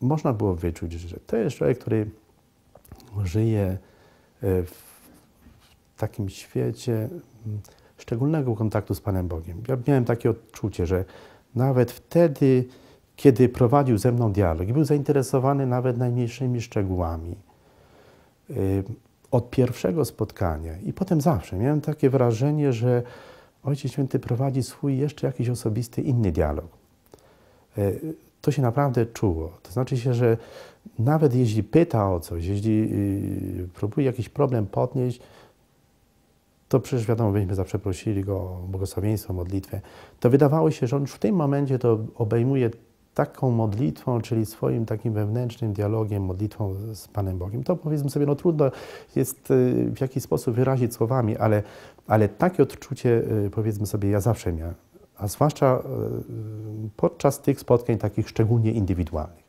można było wyczuć, że to jest człowiek, który żyje e, w takim świecie mm, szczególnego kontaktu z Panem Bogiem. Ja miałem takie odczucie, że nawet wtedy, kiedy prowadził ze mną dialog i był zainteresowany nawet najmniejszymi szczegółami, e, od pierwszego spotkania i potem zawsze miałem takie wrażenie, że Ojciec Święty prowadzi swój jeszcze jakiś osobisty, inny dialog. E, to się naprawdę czuło. To znaczy się, że nawet jeśli pyta o coś, jeśli y, próbuje jakiś problem podnieść, to przecież wiadomo, byśmy zawsze prosili go o błogosławieństwo, modlitwę. To wydawało się, że on już w tym momencie to obejmuje taką modlitwą, czyli swoim takim wewnętrznym dialogiem, modlitwą z Panem Bogiem. To powiedzmy sobie, no trudno jest y, w jakiś sposób wyrazić słowami, ale, ale takie odczucie y, powiedzmy sobie ja zawsze miałem a zwłaszcza e, podczas tych spotkań takich szczególnie indywidualnych.